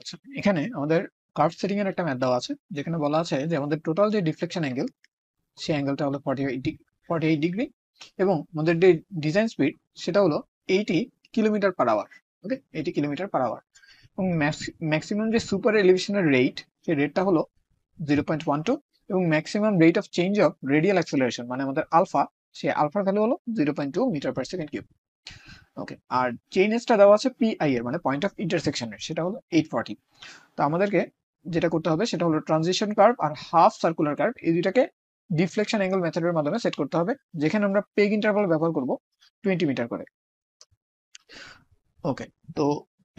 আচ্ছা, এখানে আমাদের কার্ভ সেটিং এর একটা ম্যাথ আছে যেখানে বলা আছে যে আমাদের টোটাল যে ডিফ্লেকশন অ্যাঙ্গেল সেই অ্যাঙ্গেলটা হলো ফর্টি ফর্টি এইট ডিগ্রি এবং আমাদের যে ডিজাইন স্পিড সেটা হলো eighty kilometre per hour okay eighty kilometre per hour এবং ম্যাক্সিমাম যে সুপার এলিভেশনের রেট সেই রেটটা হলো জিরো পয়েন্ট ওয়ান টু এবং maximum rate of change of radial acceleration মানে আমাদের আলফা সেই আলফার ভ্যালু হলো zero point two metre per second cube okay আর চেইন দেওয়া আছে পিআই এর মানে পয়েন্ট অফ ইন্টারসেকশনের সেটা হলো এইট ফর্টি তো আমাদেরকে যেটা করতে হবে সেটা হলো ট্রানজিশন কার্ভ আর হাফ সার্কুলার কার্ভ এই দুইটাকে ডিফ্লেকশন অ্যাঙ্গেল মেথডের মাধ্যমে সেট করতে হবে যেখানে আমরা পেগ ইন্টারভাল ব্যবহার করব টোয়েন্টি মিটার করে ওকে তো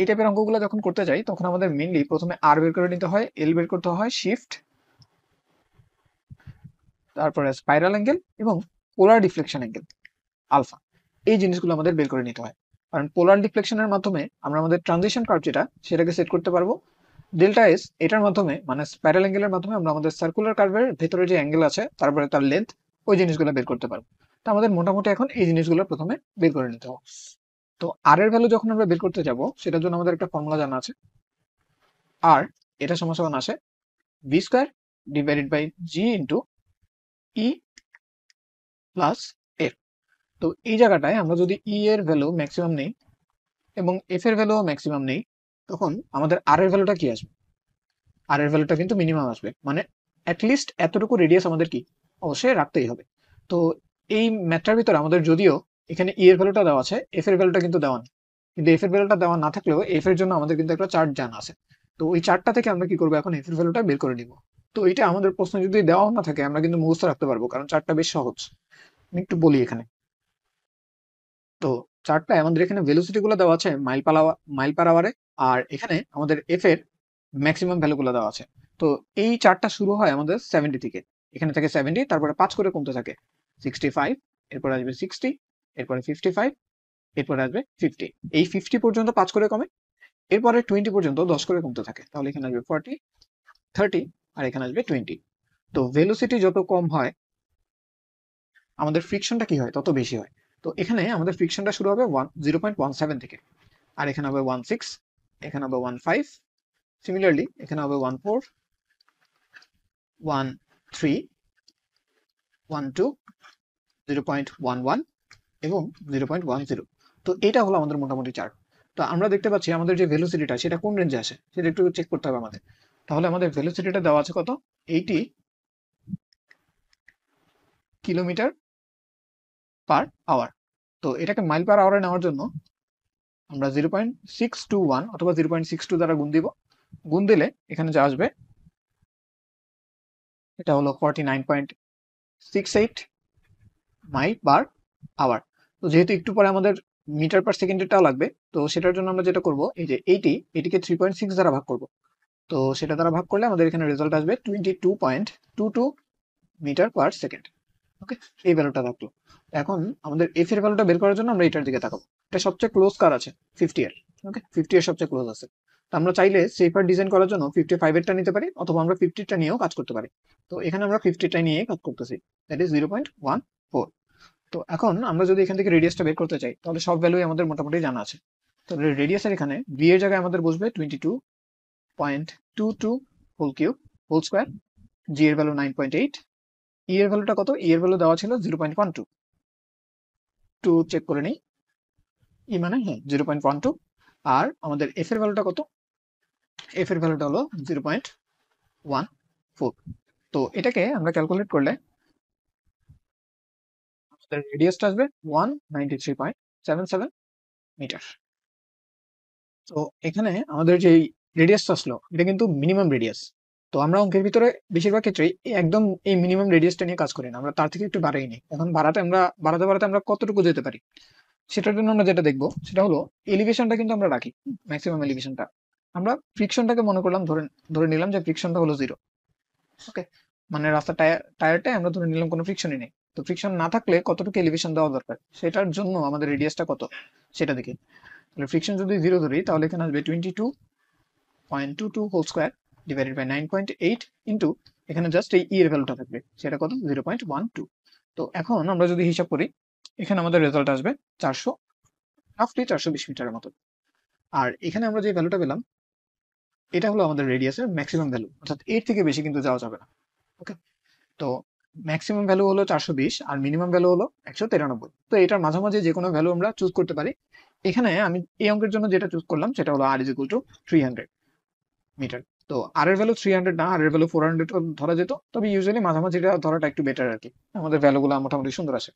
এই টাইপের অঙ্কগুলো যখন করতে যাই তখন আমাদের মেনলি প্রথমে আর বের করে নিতে হয় এল বের করতে হয় শিফট তারপরে স্পাইরাল অ্যাঙ্গেল এবং পোলার ডিফ্লেকশন অ্যাঙ্গেল আলফা এই জিনিসগুলো আমাদের বের করে নিতে হয় কারণ পোলার ডিফ্লেকশনের মাধ্যমে আমরা আমাদের ট্রানজিশন কার্ভ যেটা সেটাকে সেট করতে পারবো ডেল্টা এস এটার মাধ্যমে মানে প্যারাল অ্যাঙ্গেলের মাধ্যমে আমরা আমাদের সার্কুলার কার্ভের ভেতরে যে অ্যাঙ্গেল আছে তারপরে তার লেন্থ ওই জিনিসগুলো বের করতে পারবো তো আমাদের মোটামুটি এখন এই জিনিসগুলো প্রথমে বের করে নিতে হবে তো আর এর ভ্যালু যখন আমরা বের করতে যাব সেটার জন্য আমাদের একটা ফর্মুলা জানা আছে আর এটা সমান আসে V square divided by G into E plus তো এই জায়গাটায় আমরা যদি ই e এর ভ্যালু ম্যাক্সিমাম নেই এবং এফ এর ভ্যালুও ম্যাক্সিমাম নেই তখন আমাদের আর এর ভ্যালুটা কি আসবে আর এর ভ্যালুটা কিন্তু মিনিমাম আসবে মানে অ্যাটলিস্ট এতটুকু রেডিয়াস আমাদের কি অবশ্যই রাখতেই হবে তো এই ম্যাটটার ভিতরে আমাদের যদিও এখানে ই e এর ভ্যালুটা দেওয়া আছে এফ এর ভ্যালুটা কিন্তু দেওয়া নেই কিন্তু এফ এর ভ্যালুটা দেওয়া না থাকলেও এফ এর জন্য আমাদের কিন্তু একটা চার্ট জানা আছে তো ওই চার্টটা থেকে আমরা কি করবো এখন এফ এর ভ্যালুটা বের করে নিব তো এটা আমাদের প্রশ্ন যদি দেওয়া না থাকে আমরা কিন্তু মুখস্থ রাখতে পারবো কারণ চার্টটা বেশ সহজ আমি একটু বলি এখানে তো চার্টটা আমাদের এখানে ভেলোসিটি গুলো দেওয়া আছে mile per hour mile per আওয়ারে আর এখানে আমাদের এফ এর ম্যাক্সিমাম ভ্যালু গুলো দেওয়া আছে তো এই চার্টটা শুরু হয় আমাদের সেভেন্টি থেকে এখানে থাকে সেভেন্টি তারপরে পাঁচ করে কমতে থাকে সিক্সটি ফাইভ এরপরে আসবে সিক্সটি এরপরে ফিফটি ফাইভ এরপরে আসবে ফিফটি এই ফিফটি পর্যন্ত পাঁচ করে কমে এরপরে টোয়েন্টি পর্যন্ত দশ করে কমতে থাকে তাহলে এখানে আসবে ফর্টি থার্টি আর এখানে আসবে টোয়েন্টি তো ভেলোসিটি যত কম হয় আমাদের ফ্রিকশনটা কি হয় তত বেশি হয় তো এখানে আমাদের ফ্রিকশনটা শুরু হবে one zero point one seven থেকে আর এখানে হবে ওয়ান সিক্স এখানে হবে ওয়ান ফাইভ সিমিলারলি এখানে হবে one four one three one two zero point one one এবং জিরো পয়েন্ট ওয়ান জিরো তো এটা হলো আমাদের মোটামুটি চার্ট তো আমরা দেখতে পাচ্ছি আমাদের যে ভেলোসিটিটা সেটা কোন রেঞ্জে আসে সেটা একটু চেক করতে হবে আমাদের তাহলে আমাদের ভেলোসিটিটা দেওয়া আছে কত এইটি কিলোমিটার পার আওয়ার তো এটাকে মাইল পার আওয়ারে নেওয়ার জন্য আমরা zero point six two one অথবা জিরো পয়েন্ট সিক্স টু দ্বারা গুণ দিব গুণ দিলে এখানে যা আসবে এটা হলো forty nine point six eight mile per hour তো যেহেতু একটু পরে আমাদের মিটার পার সেকেন্ডেরটাও লাগবে তো সেটার জন্য আমরা যেটা করব এই যে এইটি এটিকে থ্রি পয়েন্ট সিক্স দ্বারা ভাগ করব তো সেটা দ্বারা ভাগ করলে আমাদের এখানে রেজাল্ট আসবে twenty two point two two metre per second okay এই ভ্যালুটা রাখলো এখন আমাদের এফ এর ভ্যালুটা বের করার জন্য আমরা এটার দিকে তাকাবো এটা সবচেয়ে ক্লোজ কার আছে ফিফটি এর ওকে ফিফটি এর সবচেয়ে ক্লোজ আছে আমরা চাইলে সেফার ডিজাইন করার জন্য ফিফটি ফাইভ এরটা নিতে পারি অথবা আমরা ফিফটিটা নিয়েও কাজ করতে পারি তো এখানে আমরা ফিফটিটা নিয়ে কাজ করতেছি that is zero point one four তো এখন আমরা যদি এখান থেকে রেডিয়াসটা বের করতে চাই তাহলে সব ভ্যালুই আমাদের মোটামুটি জানা আছে তাহলে রেডিয়াসের এখানে বি এর জায়গায় আমাদের বসবে twenty two point two two whole cube whole square G এর value nine point eight E এর ভ্যালুটা কত ই এর ভ্যালু দেওয়া ছিল zero point one two two check করে নিই ই e মানে হ্যাঁ জিরো পয়েন্ট ওয়ান টু আর আমাদের এফ এর ভ্যালুটা কত এফ এর ভ্যালুটা হলো জিরো পয়েন্ট ওয়ান ফোর তো এটাকে আমরা ক্যালকুলেট করলে আমাদের রেডিয়াসটা আসবে one ninety three point seven seven metre তো এখানে আমাদের যে রেডিয়াসটা আসলো এটা কিন্তু মিনিমাম রেডিয়াস তো আমরা অঙ্কের ভিতরে বেশিরভাগ ক্ষেত্রেই একদম এই মিনিমাম রেডিয়াসটা নিয়ে কাজ করি না আমরা তার থেকে একটু বাড়াই নিই এখন বাড়াতে আমরা বাড়াতে বাড়াতে আমরা কতটুকু যেতে পারি সেটার জন্য আমরা যেটা দেখবো সেটা হলো এলিভেশনটা কিন্তু আমরা রাখি ম্যাক্সিমাম এলিভেশনটা আমরা ফ্রিকশনটাকে মনে করলাম ধরে ধরে নিলাম যে ফ্রিকশনটা হলো জিরো ওকে মানে রাস্তা টায়ার টায়ারটাই আমরা ধরে নিলাম কোনো ফ্রিকশনই নেই তো ফ্রিকশন না থাকলে কতটুকু এলিভেশন দেওয়া দরকার সেটার জন্য আমাদের রেডিয়াসটা কত সেটা দেখি তাহলে ফ্রিকশন যদি জিরো ধরি তাহলে এখানে আসবে twenty two point two two whole square divided by nine point eight into এখানে জাস্ট এই ই e এর ভ্যালুটা থাকবে সেটা কত জিরো পয়েন্ট ওয়ান টু তো এখন আমরা যদি হিসাব করি এখানে আমাদের রেজাল্ট আসবে চারশো হাফলি চারশো বিশ মিটারের মতো আর এখানে আমরা যে ভ্যালুটা পেলাম এটা হলো আমাদের রেডিয়াসের ম্যাক্সিমাম ভ্যালু অর্থাৎ এর থেকে বেশি কিন্তু যাওয়া যাবে না ওকে তো ম্যাক্সিমাম ভ্যালু হলো চারশো বিশ আর মিনিমাম ভ্যালু হলো একশো তিরানব্বই তো এটার মাঝামাঝি যে কোনো ভ্যালু আমরা চুজ করতে পারি এখানে আমি এই অঙ্কের জন্য যেটা চুজ করলাম সেটা হলো R is equal to three hundred metre তো আর এর ভ্যালু থ্রি হান্ড্রেড না আর এর ভ্যালু ফোর হান্ড্রেড ধরা যেত তবে ইউজুয়ালি এটা ধরাটা একটু বেটার আর কি আমাদের ভ্যালুগুলো মোটামুটি সুন্দর আছে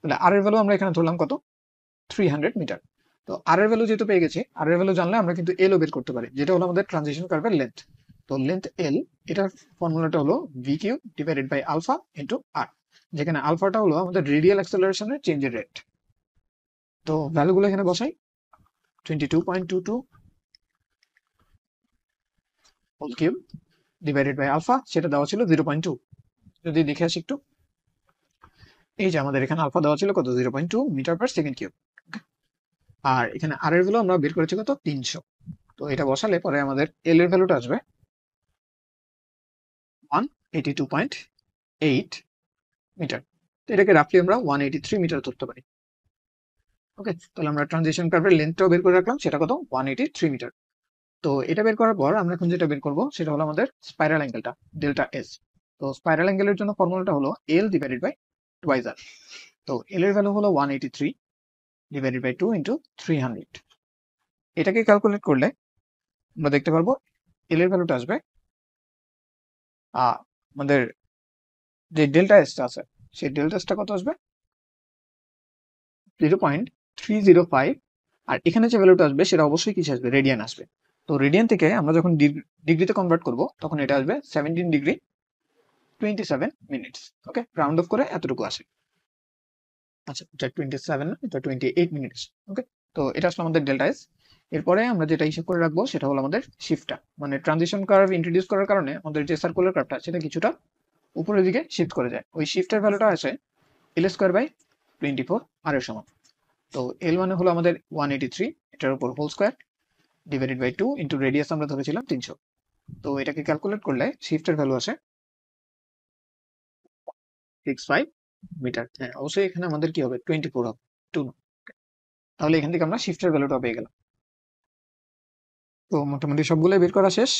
তাহলে আর এর ভ্যালু আমরা এখানে ধরলাম কত থ্রি হান্ড্রেড মিটার তো আর এর ভ্যালু যেহেতু পেয়ে গেছি আর এর ভ্যালু জানলে আমরা কিন্তু এলও বের করতে পারি যেটা হলো আমাদের ট্রানজিশন কার্ভের লেন্থ তো লেন্থ এল এটার ফর্মুলাটা হলো V cube divided by alpha into R যেখানে আলফাটা হলো আমাদের রেডিয়াল অ্যাক্সেলারেশনের চেঞ্জের রেট তো ভ্যালুগুলো এখানে বসাই twenty two point two two whole cube divided by alpha সেটা দেওয়া ছিল জিরো পয়েন্ট টু যদি দেখে আসি একটু এই যে আমাদের এখানে আলফা দেওয়া ছিল কত zero point two metre per second cube আর এখানে আর এর ভ্যালু আমরা বের করেছি কত তিনশো তো এটা বসালে পরে আমাদের এল এর ভ্যালুটা আসবে one eighty two point eight metre তো এটাকে রাফলি আমরা ওয়ান এইটি থ্রি মিটার ধরতে পারি ওকে তাহলে আমরা ট্রানজিশন কার্ভের লেন্থটাও বের করে রাখলাম সেটা কত ওয়ান এইটি থ্রি মিটার তো এটা বের করার পর আমরা এখন যেটা বের করব সেটা হলো আমাদের স্পাইরাল অ্যাঙ্গেলটা ডেল্টা এস তো স্পাইরাল অ্যাঙ্গেলের জন্য ফর্মুলাটা হলো এল ডিভাইডেড বাই টুয়াইজার তো এল এর ভ্যালু হলো one eighty three divided by two into three hundred এটাকে ক্যালকুলেট করলে আমরা দেখতে পারবো এল এর ভ্যালুটা আসবে আমাদের যে ডেল্টা এসটা আছে সেই ডেল্টা এসটা কত আসবে zero point three zero five আর এখানে যে ভ্যালুটা আসবে সেটা অবশ্যই কিছু আসবে রেডিয়ান আসবে তো রেডিয়ান থেকে আমরা যখন ডিগ্রিতে কনভার্ট করব তখন এটা আসবে seventeen degree twenty seven minutes okay round off করে এতটুকু আসে আচ্ছা এটা টোয়েন্টি সেভেন না এটা টোয়েন্টি এইট মিনিটস ওকে তো এটা আসলে আমাদের ডেল্টা এস এরপরে আমরা যেটা হিসেব করে রাখবো সেটা হলো আমাদের শিফটটা মানে ট্রানজিশন কার্ভ ইন্ট্রোডিউস করার কারণে আমাদের যে সার্কুলার কার্ভটা সেটা কিছুটা উপরের দিকে শিফট করে যায় ওই শিফটের ভ্যালুটা আছে L square by twenty four R এর সমান তো এল মানে হলো আমাদের ওয়ান এইটি থ্রি এটার উপর whole square divided by two into radius আমরা ধরেছিলাম তিনশো তো এটাকে ক্যালকুলেট করলে শিফটের ভ্যালু আসে সিক্স ফাইভ মিটার হ্যাঁ অবশ্যই এখানে আমাদের কি হবে টোয়েন্টি ফোর হবে টু তাহলে এখান থেকে আমরা শিফটের ভ্যালুটা পেয়ে গেলাম তো মোটামুটি সবগুলোই বের করা শেষ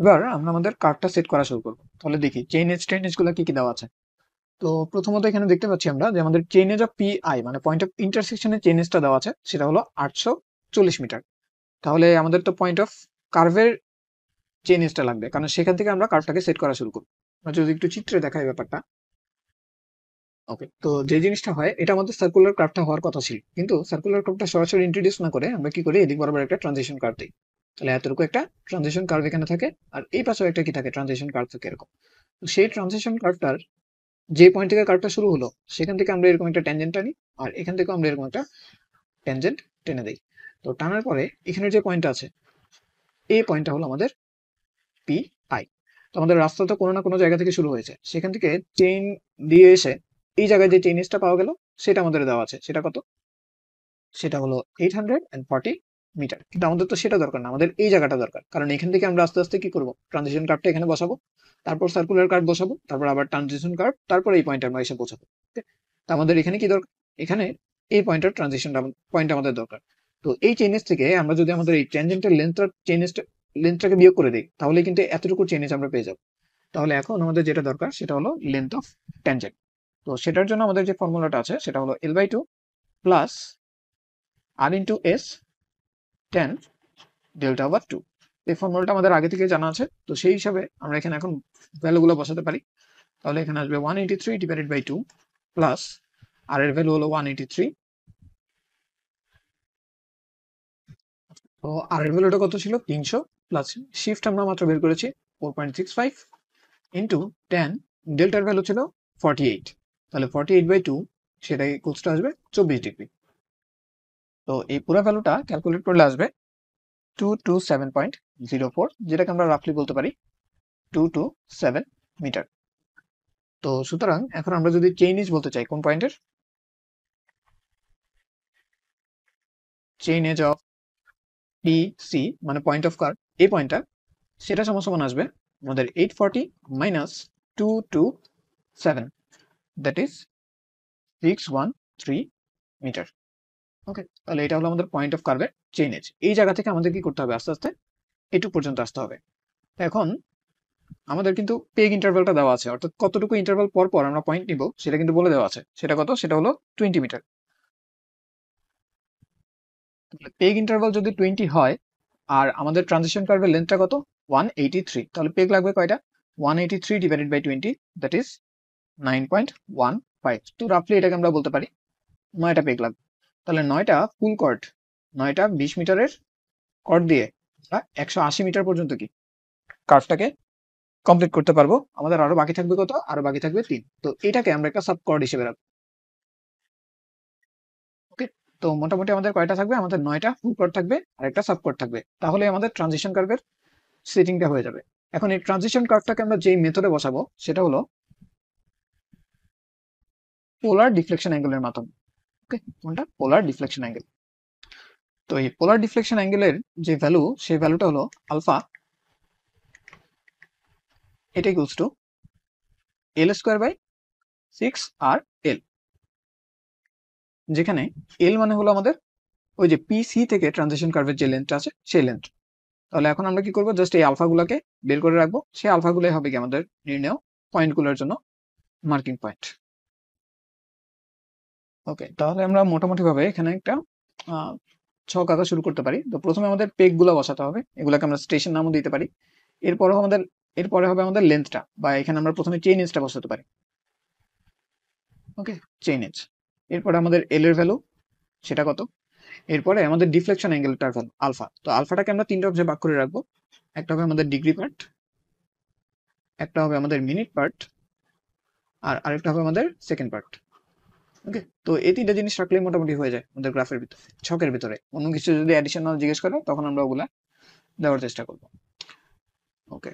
এবার আমরা আমাদের কার্ডটা সেট করা শুরু করবো তাহলে দেখি চেইন এজ ট্রেন এজগুলো কি কি দেওয়া আছে তো প্রথমত এখানে দেখতে পাচ্ছি আমরা যে আমাদের chain age of P I মানে পয়েন্ট অফ ইন্টারসেকশনের চেইন এজটা দেওয়া আছে সেটা হলো আটশো চল্লিশ মিটার তাহলে আমাদের তো পয়েন্ট অফ কার্ভের যে জিনিসটা লাগবে কারণ সেখান থেকে আমরা কার্ভটাকে সেট করা শুরু করব আমরা যদি একটু চিত্রে দেখাই ব্যাপারটা ওকে তো যে জিনিসটা হয় এটা আমাদের সার্কুলার কার্ভটা হওয়ার কথা ছিল কিন্তু সার্কুলার কার্ভটা সরাসরি ইন্ট্রোডিউস না করে আমরা কি করি এদিক বরাবর একটা ট্রানজিশন কার্ভ দিই তাহলে এতটুকু একটা ট্রানজিশন কার্ভ এখানে থাকে আর এই পাশেও একটা কি থাকে ট্রানজিশন কার্ভ থাকে এরকম তো সেই ট্রানজিশন কার্ভটার যে পয়েন্ট থেকে কার্ভটা শুরু হলো সেখান থেকে আমরা এরকম একটা ট্যানজেন্ট নিই আর এখান থেকে আমরা এরকম একটা ট্যানজেন্ট টেনে দিই তো টানার পরে এখানে যে পয়েন্টটা আছে এই পয়েন্টটা হলো আমাদের পি আই তো আমাদের রাস্তা তো কোনো না কোনো জায়গা থেকে শুরু হয়েছে সেখান থেকে চেইন দিয়ে এসে এই জায়গায় যে চেইন এসটা পাওয়া গেল সেটা আমাদের দেওয়া আছে সেটা কত সেটা হলো eight hundred and forty metre কিন্তু আমাদের তো সেটা দরকার না আমাদের এই জায়গাটা দরকার কারণ এখান থেকে আমরা আস্তে আস্তে কি করবো ট্রানজেকশন কার্ডটা এখানে বসাবো তারপর সার্কুলার কার্ড বসাবো তারপর আবার ট্রানজেকশন কার্ড তারপর এই পয়েন্টে আমরা এসে পৌঁছাবো আমাদের এখানে কি দরকার এখানে এই পয়েন্টের ট্রানজেকশনটা পয়েন্ট আমাদের দরকার তো এই চেইনেস থেকে আমরা যদি আমাদের এই ট্যানজেন্টের লেন্থটা চেইনেসটা লেন্থটাকে বিয়োগ করে দিই তাহলে কিন্তু এতটুকু চেইনেস আমরা পেয়ে যাব তাহলে এখন আমাদের যেটা দরকার সেটা হলো লেন্থ অফ ট্যানজেন্ট তো সেটার জন্য আমাদের যে ফর্মুলাটা আছে সেটা হলো L by two plus R into S tan delta over two এই ফর্মুলাটা আমাদের আগে থেকে জানা আছে তো সেই হিসাবে আমরা এখানে এখন ভ্যালুগুলো বসাতে পারি তাহলে এখানে আসবে one eighty three divided by two plus R এর ভ্যালু হলো ওয়ান এইটি থ্রি তো আর এর ভ্যালুটা কত ছিল তিনশো প্লাস শিফট আমরা মাত্র বের করেছি four point six five into ten ডেল্টার ভ্যালু ছিল ফর্টি এইট তাহলে ফর্টি এইট বাই টু সেটা ইকুলসটা আসবে চব্বিশ ডিগ্রি তো এই পুরো ভ্যালুটা ক্যালকুলেট করলে আসবে two two seven point zero four যেটাকে আমরা রাফলি বলতে পারি টু টু সেভেন মিটার তো সুতরাং এখন আমরা যদি চেইন এজ বলতে চাই কোন পয়েন্টের chain age of P C মানে পয়েন্ট অফ কার এই পয়েন্টটা সেটা মনে আসবে আমাদের eight forty minus two two seven that is six one three metre okay তাহলে এটা হলো আমাদের পয়েন্ট অফ কার্ভের চেঞ্জ এই জায়গা থেকে আমাদের কি করতে হবে আস্তে আস্তে এটু পর্যন্ত আসতে হবে এখন আমাদের কিন্তু পেগ ইন্টারভেলটা দেওয়া আছে অর্থাৎ কতটুকু ইন্টারভেল পর পর আমরা পয়েন্ট নিব সেটা কিন্তু বলে দেওয়া আছে সেটা কত সেটা হলো টোয়েন্টি মিটার পেগ ইন্টারভাল যদি টোয়েন্টি হয় আর আমাদের ট্রানজিশন কার্ভের লেন্থটা কত ওয়ান এইটি থ্রি তাহলে পেগ লাগবে কয়টা one eighty three divided by twenty that is nine point one five তো রাফলি এটাকে আমরা বলতে পারি নয়টা পেগ লাগবে তাহলে নয়টা ফুল কর্ড নয়টা বিশ মিটারের কর্ড দিয়ে আমরা একশো আশি মিটার পর্যন্ত কি কার্ভটাকে কমপ্লিট করতে পারবো আমাদের আরো বাকি থাকবে কত আরো বাকি থাকবে তিন তো এটাকে আমরা একটা সাবকর্ড হিসেবে রাখবো তো মোটামুটি আমাদের কয়টা থাকবে আমাদের নয়টা ফুল কোর্ট থাকবে আর একটা সাব কোর্ট থাকবে তাহলে আমাদের ট্রানজিশন কার্ভের সেটিংটা হয়ে যাবে এখন এই ট্রানজিশন কার্ভটাকে আমরা যেই মেথডে বসাবো সেটা হলো পোলার ডিফ্লেকশন অ্যাঙ্গেলের মাধ্যমে ওকে কোনটা পোলার ডিফ্লেকশন অ্যাঙ্গেল তো এই পোলার ডিফ্লেকশন অ্যাঙ্গেলের যে ভ্যালু সেই ভ্যালুটা হলো আলফা এটা equals to L square by six R L যেখানে এল মানে হলো আমাদের ওই যে পিসি থেকে ট্রানজেকশন কার্ভের যে লেন্থটা আছে সেই লেন্থ তাহলে এখন আমরা কি করবো জাস্ট এই আলফাগুলোকে বের করে রাখবো সেই আলফাগুলোই হবে কি আমাদের নির্ণয় পয়েন্টগুলোর জন্য মার্কিং পয়েন্ট ওকে তাহলে আমরা মোটামুটিভাবে এখানে একটা ছক আঁকা শুরু করতে পারি তো প্রথমে আমাদের পেকগুলো বসাতে হবে এগুলোকে আমরা স্টেশন নামও দিতে পারি এরপরে আমাদের এরপরে হবে আমাদের লেন্থটা বা এখানে আমরা প্রথমে চেইন এজটা বসাতে পারি ওকে চেইন এজ এরপরে আমাদের এল এর ভ্যালু সেটা কত এরপরে আমাদের ডিফ্লেকশন অ্যাঙ্গেলটার ভ্যালু আলফা তো আলফাটাকে আমরা তিনটা অংশে ভাগ করে রাখবো একটা হবে আমাদের ডিগ্রি পার্ট একটা হবে আমাদের মিনিট পার্ট আর আরেকটা হবে আমাদের সেকেন্ড পার্ট ওকে তো এই তিনটা জিনিস রাখলে মোটামুটি হয়ে যায় আমাদের গ্রাফের ভিতরে ছকের ভিতরে অন্য কিছু যদি অ্যাডিশনাল জিজ্ঞেস করে তখন আমরা ওগুলা দেওয়ার চেষ্টা করব ওকে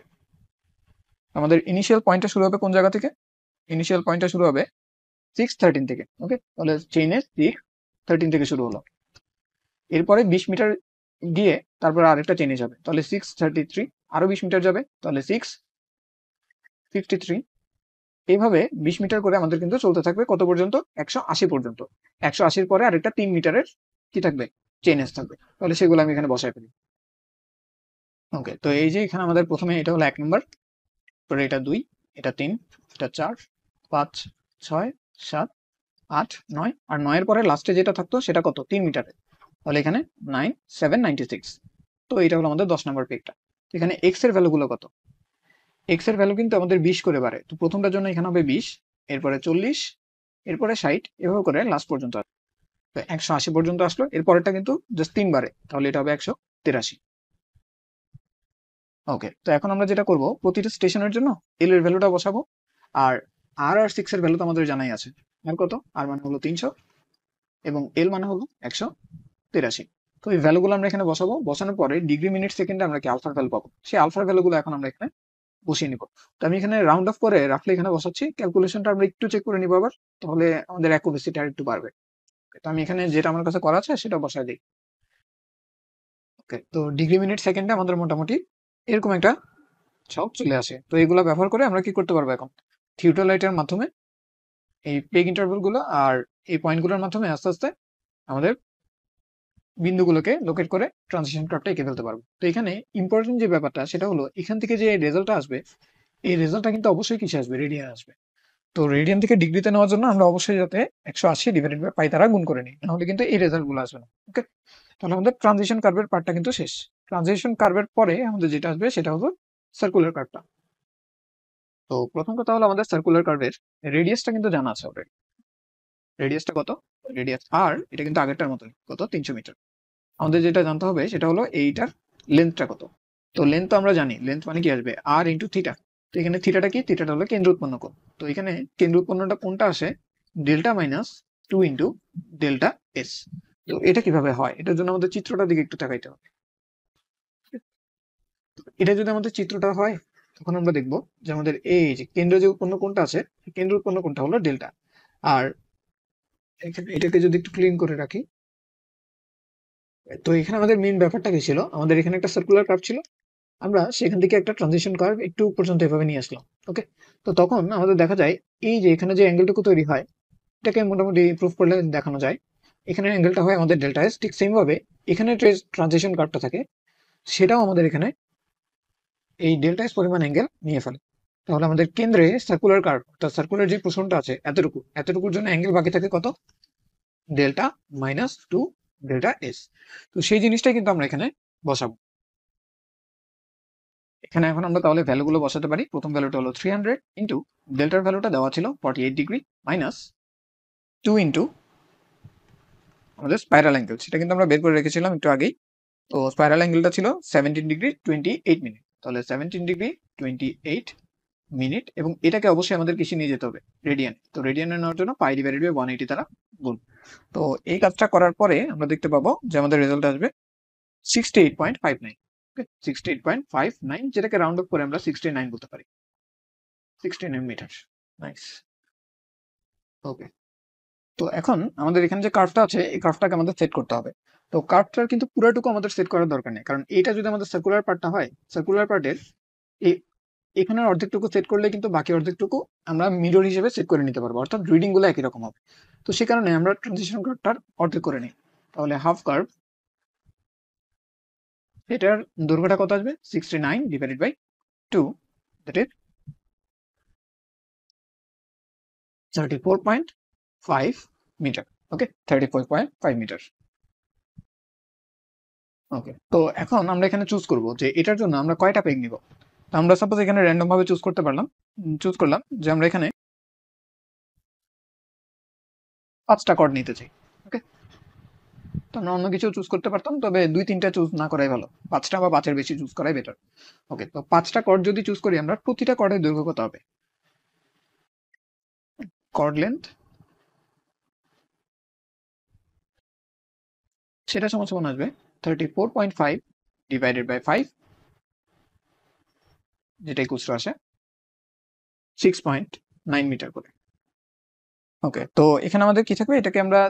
আমাদের ইনিশিয়াল পয়েন্টটা শুরু হবে কোন জায়গা থেকে ইনিশিয়াল পয়েন্টটা শুরু হবে সিক্স থার্টিন থেকে ওকে তাহলে চেইনে সিক্স থার্টিন থেকে শুরু হলো এরপরে বিশ মিটার গিয়ে তারপরে আরেকটা চেনে যাবে তাহলে সিক্স থার্টি থ্রি আরও বিশ মিটার যাবে তাহলে সিক্স ফিফটি থ্রি এইভাবে বিশ মিটার করে আমাদের কিন্তু চলতে থাকবে কত পর্যন্ত একশো আশি পর্যন্ত একশো আশির পরে আরেকটা তিন মিটারের কি থাকবে চেনেস থাকবে তাহলে সেগুলো আমি এখানে বসাই ফেলি ওকে তো এই যে এখানে আমাদের প্রথমে এটা হলো এক নম্বর পরে এটা দুই এটা তিন এটা চার পাঁচ ছয় সাত আট নয় আর নয়ের পরে লাস্টে যেটা থাকতো সেটা কত তিন মিটারে তাহলে এখানে নাইন সেভেন নাইনটি সিক্স তো এটা হলো আমাদের দশ নম্বর পেকটা এখানে এক্স এর ভ্যালুগুলো কত এক্স এর ভ্যালু কিন্তু আমাদের বিশ করে বাড়ে তো প্রথমটার জন্য এখানে হবে বিশ এরপরে চল্লিশ এরপরে ষাট এভাবে করে লাস্ট পর্যন্ত আসবে তো একশো আশি পর্যন্ত আসলো এরপরেরটা কিন্তু জাস্ট তিন বারে তাহলে এটা হবে একশো তেরাশি ওকে তো এখন আমরা যেটা করব প্রতিটা স্টেশনের জন্য এল এর ভ্যালুটা বসাবো আর আর আর সিক্স এর ভ্যালু তো আমাদের জানাই আছে আর কত আর মানে হলো তিনশো এবং এল মানে হলো একশো তিরাশি তো এই ভ্যালুগুলো আমরা এখানে বসাবো বসানোর পরে ডিগ্রি মিনিট সেকেন্ডে আমরা কি আলফার ভ্যালু পাবো সেই আলফার ভ্যালুগুলো এখন আমরা এখানে বসিয়ে নিব তো আমি এখানে রাউন্ড অফ করে রাখলে এখানে বসাচ্ছি ক্যালকুলেশনটা আমরা একটু চেক করে নিবো আবার তাহলে আমাদের অ্যাকুরেসিটা একটু বাড়বে তো আমি এখানে যেটা আমার কাছে করা আছে সেটা বসাই দিই ওকে তো ডিগ্রি মিনিট সেকেন্ডে আমাদের মোটামুটি এরকম একটা ছক চলে আসে তো এগুলো ব্যবহার করে আমরা কি করতে পারবো এখন টিউটোরিয়ালের মাধ্যমে এই পেগ গুলো আর এই পয়েন্টগুলোর মাধ্যমে আস্তে আস্তে আমাদের বিন্দুগুলোকে লোকেট করে ট্রানজিশন ক্রাফটা এঁকে ফেলতে পারবো তো এখানে ইম্পর্টেন্ট যে ব্যাপারটা সেটা হলো এখান থেকে যে রেজাল্টটা আসবে এই রেজাল্টটা কিন্তু অবশ্যই কিসে আসবে রেডিয়ান আসবে তো রেডিয়ান থেকে ডিগ্রিতে নেওয়ার জন্য আমরা অবশ্যই যাতে একশো আশি ডিভাইডেড বাই পাই তারা গুণ করে নিই নাহলে কিন্তু এই রেজাল্টগুলো আসবে না ওকে তাহলে আমাদের ট্রানজিশন কার্ভের পার্টটা কিন্তু শেষ ট্রানজিশন কার্ভের পরে আমাদের যেটা আসবে সেটা হলো সার্কুলার কার্ভটা তো প্রথম কথা হলো আমাদের সার্কুলার কার্ভের রেডিয়াসটা কিন্তু জানা আছে অলরেডি রেডিয়াসটা কত রেডিয়াস আর এটা কিন্তু আগেরটার মতো কত তিনশো মিটার আমাদের যেটা জানতে হবে সেটা হলো এইটার লেন্থটা কত তো লেন্থ তো আমরা জানি লেন্থ মানে কি আসবে আর ইন্টু থিটা তো এখানে থিটাটা কি থিটাটা হলো কেন্দ্র উৎপন্ন কোণ তো এখানে কেন্দ্র উৎপন্নটা কোনটা আসে delta minus two into delta S তো এটা কিভাবে হয় এটার জন্য আমাদের চিত্রটার দিকে একটু তাকাইতে হবে এটা যদি আমাদের চিত্রটা হয় তখন আমরা দেখব যে আমাদের এই যে কেন্দ্র যে উৎপন্ন কোনটা আছে কেন্দ্র উৎপন্ন কোনটা হলো ডেল্টা আর এখানে এটাকে যদি একটু ক্লিন করে রাখি তো এখানে আমাদের মেন ব্যাপারটা কি ছিল আমাদের এখানে একটা সার্কুলার কার্ভ ছিল আমরা সেখান থেকে একটা ট্রানজিশন কার্ভ একটু পর্যন্ত এভাবে নিয়ে আসলাম ওকে তো তখন আমাদের দেখা যায় এই যে এখানে যে অ্যাঙ্গেলটুকু তৈরি হয় এটাকে মোটামুটি ইম্প্রুভ করলে দেখানো যায় এখানে অ্যাঙ্গেলটা হয় আমাদের ডেল্টা এস ঠিক সেমভাবে এখানে ট্রানজিশন কার্ভটা থাকে সেটাও আমাদের এখানে এই ডেল্টা এস পরিমাণ অ্যাঙ্গেল নিয়ে ফেলে তাহলে আমাদের কেন্দ্রে সার্কুলার কার্ভ অর্থাৎ সার্কুলার যে প্রশ্নটা আছে এতটুকু এতটুকুর জন্য অ্যাঙ্গেল বাকি থাকে কত delta minus two delta S তো সেই জিনিসটাই কিন্তু আমরা এখানে বসাবো এখানে এখন আমরা তাহলে ভ্যালুগুলো বসাতে পারি প্রথম ভ্যালুটা হলো থ্রি হান্ড্রেড ইন্টু ডেল্টার ভ্যালুটা দেওয়া ছিল forty eight degree minus two into আমাদের স্পাইরাল অ্যাঙ্গেল সেটা কিন্তু আমরা বের করে রেখেছিলাম একটু আগেই তো স্পাইরাল অ্যাঙ্গেলটা ছিল seventeen degree twenty eight minute তাহলে seventeen degree twenty eight minute এবং এটাকে অবশ্যই আমাদের কৃষি নিয়ে যেতে হবে রেডিয়ান তো রেডিয়ান নেওয়ার জন্য pi divided by one eighty তারা গুণ তো এই কাজটা করার পরে আমরা দেখতে পাবো যে আমাদের রেজাল্ট আসবে sixty eight point five nine okay sixty eight point five nine যেটাকে রাউন্ড আপ করে আমরা সিক্সটি নাইন বলতে পারি sixty nine metre nice okay তো এখন আমাদের এখানে যে কার্ভটা আছে এই কার্ভটাকে আমাদের সেট করতে হবে তো কার্ভটার কিন্তু পুরোটুকু আমাদের সেট করার দরকার নেই কারণ এটা যদি আমাদের সার্কুলার পার্টটা হয় সার্কুলার পার্টের এখানে অর্ধেকটুকু সেট করলে কিন্তু বাকি অর্ধেকটুকু আমরা মিরর হিসেবে সেট করে নিতে পারবো অর্থাৎ রিডিংগুলো একই রকম হবে তো সে কারণে আমরা ট্রানজিশন কার্ভটার অর্ধেক করে নিই তাহলে হাফ কার্ভ এটার দৈর্ঘ্যটা কত আসবে sixty nine divided by two that is thirty four point five metre okay thirty point five metre okay তো এখন আমরা এখানে চুজ করব যে এটার জন্য আমরা কয়টা পেগ নিব তো আমরা সাপোজ এখানে র্যান্ডম ভাবে চুজ করতে পারলাম চুজ করলাম যে আমরা এখানে পাঁচটা কর্ড নিতে চাই ওকে তো আমরা অন্য কিছু চুজ করতে পারতাম তবে দুই তিনটা চুজ না করাই ভালো পাঁচটা বা পাঁচের বেশি চুজ করাই বেটার ওকে তো পাঁচটা কর্ড যদি চুজ করি আমরা প্রতিটা কর্ডের দৈর্ঘ্য কত হবে কর্ড লেন্থ সেটা সমান সমান আসবে thirty four point five divided by five যেটা একুশ আসে সিক্স পয়েন্ট নাইন মিটার করে ওকে তো এখানে আমাদের কি থাকবে এটাকে আমরা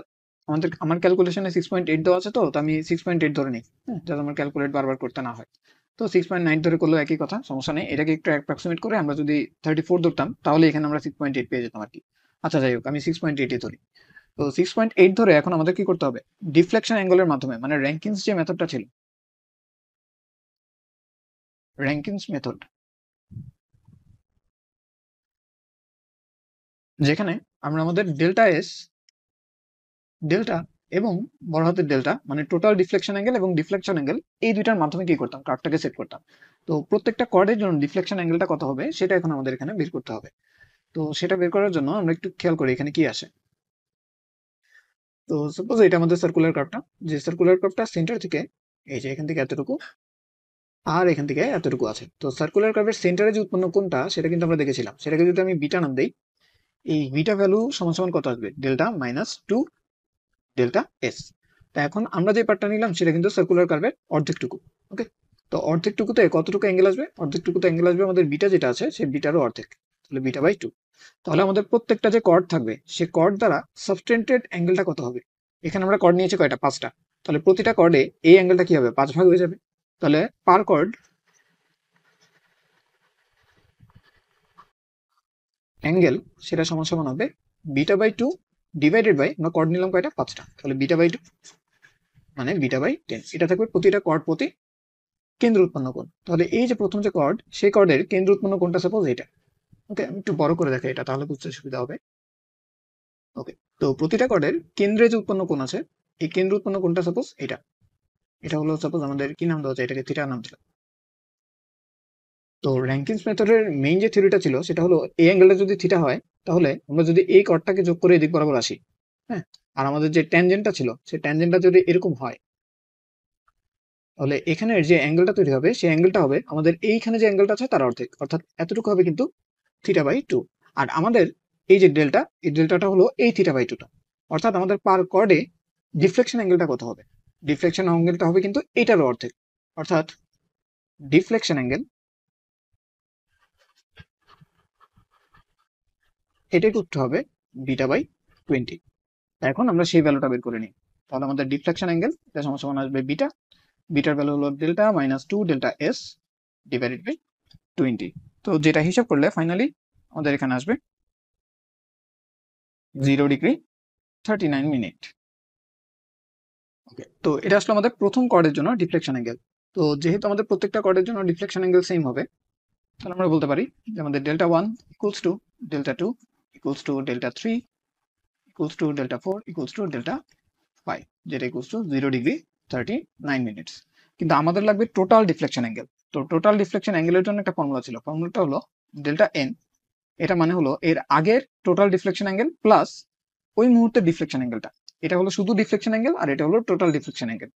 আমাদের আমার ক্যালকুলেশনে সিক্স পয়েন্ট এইট দেওয়া আছে তো আমি সিক্স পয়েন্ট এইট ধরে নিই হ্যাঁ, যাতে আমার ক্যালকুলেট বারবার করতে না হয় তো সিক্স পয়েন্ট নাইন ধরে করলেও একই কথা সমস্যা নেই এটাকে একটু অ্যাপ্রক্সিমেট করে আমরা যদি থার্টি ফোর ধরতাম তাহলে এখানে আমরা সিক্স পয়েন্ট এইট পেয়ে যেতাম আর কি আচ্ছা যাই হোক আমি সিক্স পয়েন্ট এইটে ধরি তো সিক্স পয়েন্ট এইট ধরে এখন আমাদের কি করতে হবে ডিফ্লেকশন অ্যাঙ্গেলের মাধ্যমে মানে র্যাঙ্কিংস যে মেথডটা ছিল র্যাঙ্কিংস মেথড যেখানে আমরা আমাদের ডেল্টা এস ডেল্টা এবং বড় হাতের ডেল্টা মানে টোটাল ডিফ্লেকশন অ্যাঙ্গেল এবং ডিফ্লেকশন অ্যাঙ্গেল এই দুইটার মাধ্যমে কি করতাম কার্ডটাকে সেট করতাম তো প্রত্যেকটা কর্ডের জন্য ডিফ্লেকশন অ্যাঙ্গেলটা কত হবে সেটা এখন আমাদের এখানে বের করতে হবে তো সেটা বের করার জন্য আমরা একটু খেয়াল করি এখানে কি আসে তো সাপোজ এটা আমাদের সার্কুলার কার্ভটা যে সার্কুলার কার্ভটা সেন্টার থেকে এই যে এখান থেকে এতটুকু আর এখান থেকে এতটুকু আছে তো সার্কুলার কার্ভের সেন্টারে যে উৎপন্ন কোনটা সেটা কিন্তু আমরা দেখেছিলাম সেটাকে যদি আমি বিটা নাম দেই এই বিটা ভ্যালু সমান সমান কত আসবে delta minus two delta S তা এখন আমরা যে পার্টটা নিলাম সেটা কিন্তু সার্কুলার কার্ভের অর্ধেকটুকু ওকে তো অর্ধেকটুকুতে কতটুকু অ্যাঙ্গেল আসবে অর্ধেকটুকুতে অ্যাঙ্গেল আসবে আমাদের বিটা যেটা আছে সেই বিটারও অর্ধেক তাহলে বিটা বাই টু তাহলে আমাদের প্রত্যেকটা যে কর্ড থাকবে সে কর্ড দ্বারা সাবস্টেন্টেড অ্যাঙ্গেলটা কত হবে এখানে আমরা কর্ড নিয়েছি কয়টা পাঁচটা তাহলে প্রতিটা কর্ডে এই অ্যাঙ্গেলটা কি হবে পাঁচ ভাগ হয়ে যাবে তাহলে পার কর্ড অ্যাঙ্গেল সেটা সমান সমান হবে beta by two divided by আমরা কর্ড নিলাম কয়টা পাঁচটা তাহলে বিটা বাই টু মানে বিটা বাই টেন এটা থাকবে প্রতিটা কর্ড প্রতি কেন্দ্র উৎপন্ন কোণ তাহলে এই যে প্রথম যে কর্ড সেই কর্ডের কেন্দ্র উৎপন্ন কোণটা সাপোজ এটা ওকে আমি একটু বড় করে দেখাই এটা তাহলে বুঝতে সুবিধা হবে ওকে তো প্রতিটা কর্ডের কেন্দ্রে যে উৎপন্ন কোণ আছে এই কেন্দ্র উৎপন্ন কোণটা সাপোজ এটা এটা হলো সাপোজ আমাদের কি নাম দেওয়া যায় এটাকে থিটা নাম দিলাম তো র্যাঙ্কিংস মেথডের মেইন যে থিওরিটা ছিল সেটা হলো এই অ্যাঙ্গেলটা যদি থিটা হয় তাহলে আমরা যদি এই কর্ডটাকে যোগ করে এদিক বরাবর আসি হ্যাঁ আর আমাদের যে ট্যানজেন্টটা ছিল সেই ট্যানজেন্টটা যদি এরকম হয় তাহলে এখানের যে অ্যাঙ্গেলটা তৈরি হবে সেই অ্যাঙ্গেলটা হবে আমাদের এইখানে যে অ্যাঙ্গেলটা আছে তার অর্ধেক অর্থাৎ এতটুকু হবে কিন্তু থিটা বাই টু আর আমাদের এই যে ডেল্টা এই ডেল্টাটা হলো এই থিটা বাই টুটা অর্থাৎ আমাদের পার কর্ডে ডিফ্লেকশন অ্যাঙ্গেলটা কত হবে ডিফ্লেকশন অ্যাঙ্গেলটা হবে কিন্তু এইটার অর্ধেক অর্থাৎ ডিফ্লেকশন অ্যাঙ্গেল এটাই করতে হবে বিটা বাই টোয়েন্টি এখন আমরা সেই ভ্যালুটা বের করে নিই তাহলে আমাদের ডিফ্লেকশন অ্যাঙ্গেল এটা সমান সমান আসবে বিটা বিটার ভ্যালু হলো delta minus two delta S divided by twenty তো যেটা হিসাব করলে ফাইনালি আমাদের এখানে আসবে zero degree thirty nine minute okay তো এটা আসলে আমাদের প্রথম কর্ডের জন্য ডিফ্লেকশন অ্যাঙ্গেল তো যেহেতু আমাদের প্রত্যেকটা কর্ডের জন্য ডিফ্লেকশন অ্যাঙ্গেল সেম হবে তাহলে আমরা বলতে পারি যে আমাদের delta one equals to delta two equals to delta three equals to delta four equals to delta five যেটা equals to zero degree thirty nine minutes কিন্তু আমাদের লাগবে টোটাল ডিফ্লেকশন অ্যাঙ্গেল তো টোটাল ডিফ্লেকশন অ্যাঙ্গেলের জন্য একটা ফর্মুলা ছিল ফর্মুলাটা হলো ডেল্টা এন এটা মানে হলো এর আগের টোটাল ডিফ্লেকশন অ্যাঙ্গেল প্লাস ওই মুহূর্তের ডিফ্লেকশন অ্যাঙ্গেলটা এটা হলো শুধু ডিফ্লেকশন অ্যাঙ্গেল আর এটা হলো টোটাল ডিফ্লেকশন অ্যাঙ্গেল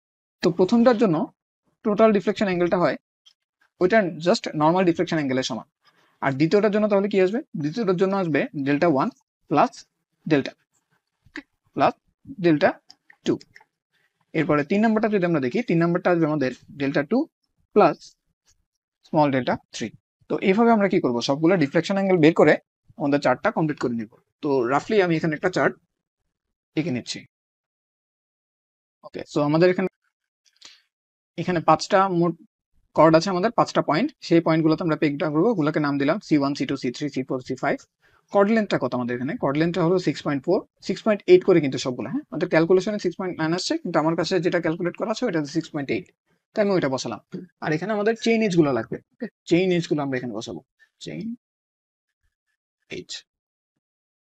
তো প্রথমটার জন্য টোটাল ডিফ্লেকশন অ্যাঙ্গেলটা হয় ওইটা জাস্ট নর্মাল ডিফ্লেকশন অ্যাঙ্গেলের সমান আর দ্বিতীয়টার জন্য তাহলে কি আসবে দ্বিতীয়টার জন্য আসবে delta one plus delta plus delta two এরপরে তিন নম্বরটা যদি আমরা দেখি তিন নম্বরটা আসবে আমাদের delta two plus small delta three তো এইভাবে আমরা কি করব সবগুলো ডিফ্লেকশন অ্যাঙ্গেল বের করে আমাদের চার্টটা কমপ্লিট করে নিব তো রাফলি আমি এখানে একটা চার্ট এঁকে নিচ্ছি ওকে সো আমাদের এখানে এখানে পাঁচটা মোট কর্ড আছে আমাদের পাঁচটা পয়েন্ট সেই পয়েন্টগুলোতে আমরা পেকটা করবো ওগুলোকে নাম দিলাম C one C two C three C four C five chord লেন্থটা কত আমাদের এখানে কর্ড লেন্থটা হলো six point four six point eight করে কিন্তু সবগুলো হ্যাঁ আমাদের ক্যালকুলেশনে সিক্স পয়েন্ট নাইন আসছে কিন্তু আমার কাছে যেটা ক্যালকুলেট করা আছে ওটা সিক্স পয়েন্ট এইট তো আমি ওইটা বসালাম আর এখানে আমাদের চেইন এজ গুলো লাগবে চেইন এজ গুলো আমরা এখানে বসাবো চেইন এজ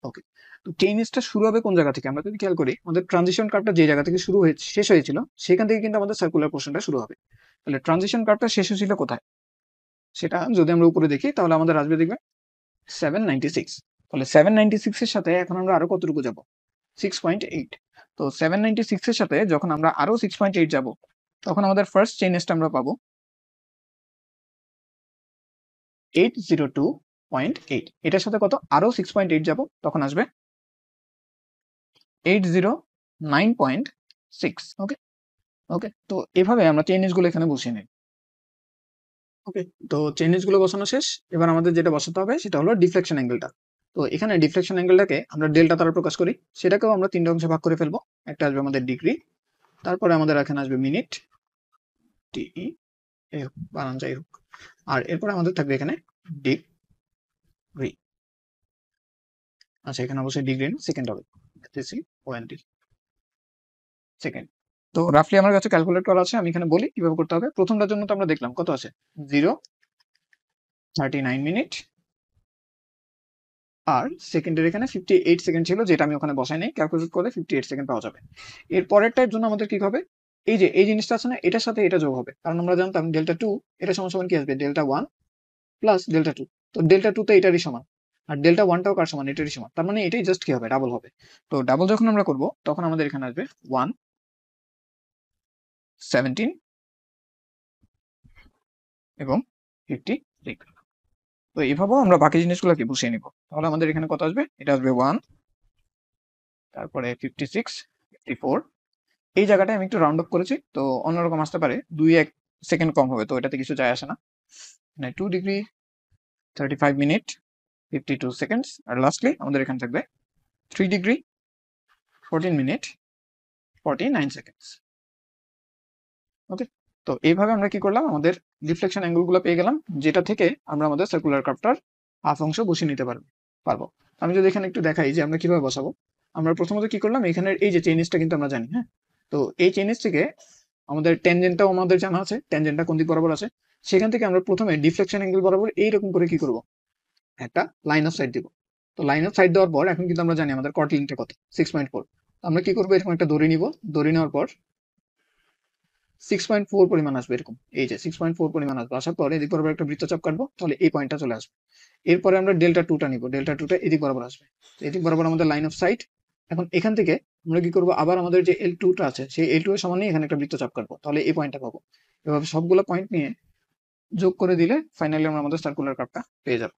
ওকে তো চেইন এজটা শুরু হবে কোন জায়গা থেকে আমরা যদি খেয়াল করি আমাদের ট্রানজিশন কার্ভটা যে জায়গা থেকে শুরু হয়েছে শেষ হয়েছিল সেখান থেকে কিন্তু আমাদের সার্কুলার পোর্শনটা শুরু হবে তাহলে ট্রানজিশন কার্ভটা শেষ হয়েছিল কোথায় সেটা যদি আমরা উপরে দেখি তাহলে আমাদের আসবে দেখবে সেভেন নাইনটি সিক্স তাহলে সেভেন নাইনটি সিক্সের সাথে এখন আমরা আরো কতটুকু যাবো সিক্স পয়েন্ট এইট তো সেভেন নাইনটি সিক্সের সাথে যখন আমরা আরো সিক্স পয়েন্ট এইট যাবো তখন আমাদের ফার্স্ট চেইন লিস্ট আমরা পাবো eight zero two point eight এটার সাথে কত আরও সিক্স পয়েন্ট এইট তখন আসবে eight zero nine point six okay okay তো এভাবে আমরা চেইন এখানে বসিয়ে নিই ওকে তো চেইন বসানো শেষ এবার আমাদের যেটা বসাতে হবে সেটা হলো ডিফ্লেকশন অ্যাঙ্গেলটা তো এখানে ডিফ্লেকশন অ্যাঙ্গেলটাকে আমরা ডেল্টা দ্বারা প্রকাশ করি সেটাকেও আমরা তিনটা অংশে ভাগ করে ফেলবো একটা আসবে আমাদের ডিগ্রি তারপরে আমাদের এখানে আসবে মিনিট টিই e, বানান যাই হোক আর এরপর আমাদের থাকবে এখানে ডিগ্রি আচ্ছা এখানে অবশ্যই ডিগ্রি সেকেন্ড হবে সি ওএনডি সেকেন্ড তো রাফলি আমার কাছে ক্যালকুলেট করা আছে আমি এখানে বলি কিভাবে করতে হবে প্রথমটার জন্য তো আমরা দেখলাম কত আছে জিরো থার্টি নাইন মিনিট আর সেকেন্ডের এখানে ফিফটি এইট সেকেন্ড ছিল যেটা আমি ওখানে বসাই নেই ক্যালকুলেট করলে ফিফটি এইট সেকেন্ড পাওয়া যাবে এর পরেরটার জন্য আমাদের কি হবে এই যে এই জিনিসটা আছে না এটার সাথে এটা যোগ হবে কারণ আমরা জানতাম ডেল্টা টু এটা সমান সমান কি আসবে delta one plus delta two তো ডেল্টা টু তো এটারই সমান আর ডেল্টা ওয়ানটাও কার সমান এটারই সমান তার মানে এটাই জাস্ট কি হবে ডাবল হবে তো ডাবল যখন আমরা করব তখন আমাদের এখানে আসবে ওয়ান সেভেন্টিন এবং ফিফটি তো এইভাবেও আমরা বাকি জিনিসগুলোকে বসিয়ে নিব তাহলে আমাদের এখানে কত আসবে এটা আসবে ওয়ান তারপরে ফিফটি সিক্স ফিফটি ফোর এই জায়গাটা আমি একটু রাউন্ড আপ করেছি তো অন্যরকম আসতে পারে দুই এক সেকেন্ড কম হবে তো এটাতে কিছু যায় আসে না মানে two degree thirty five minute fifty two seconds আর লাস্টলি আমাদের এখানে থাকবে three degree fourteen minute forty nine seconds okay তো এইভাবে আমরা কি করলাম আমাদের রিফ্লেকশন অ্যাঙ্গেলগুলো পেয়ে গেলাম যেটা থেকে আমরা আমাদের সার্কুলার কাপটার হাফ অংশ বসিয়ে নিতে পারবো পারবো আমি যদি এখানে একটু দেখাই যে আমরা কিভাবে বসাবো আমরা প্রথমত কি করলাম এখানের এই যে চেনিসটা কিন্তু আমরা জানি হ্যাঁ তো এই থেকে আমাদের ট্যানজেন্টটাও আমাদের জানা আছে ট্যানজেন্টটা কোন দিক বরাবর আছে সেখান থেকে আমরা প্রথমে ডিফ্লেকশন অ্যাঙ্গেল বরাবর এইরকম করে কি করব একটা লাইন অফ সাইড দিব তো লাইন অফ সাইড দেওয়ার পর এখন কিন্তু আমরা জানি আমাদের কটলিংটা কত সিক্স পয়েন্ট ফোর আমরা কি করবো এরকম একটা দড়ি নিব দড়ি নেওয়ার পর সিক্স পয়েন্ট ফোর পরিমাণ আসবে এরকম এই যে সিক্স পয়েন্ট ফোর পরিমাণ আসবে আসার পর এদিক বরাবর একটা বৃত্তচাপ কাটবো তাহলে এই পয়েন্টটা চলে আসবে এরপরে আমরা ডেল্টা টুটা নিব ডেল্টা টুটা এদিক বরাবর আসবে এদিক বরাবর আমাদের লাইন অফ সাইট এখন এখান থেকে আমরা কি করবো আবার আমাদের যে এল টুটা আছে সেই এল টু এর সমানে এখানে একটা বৃত্তচাপ কাটবো তাহলে এই পয়েন্টটা পাবো এভাবে সবগুলো পয়েন্ট নিয়ে যোগ করে দিলে ফাইনালি আমরা আমাদের সার্কুলার কাপটা পেয়ে যাবো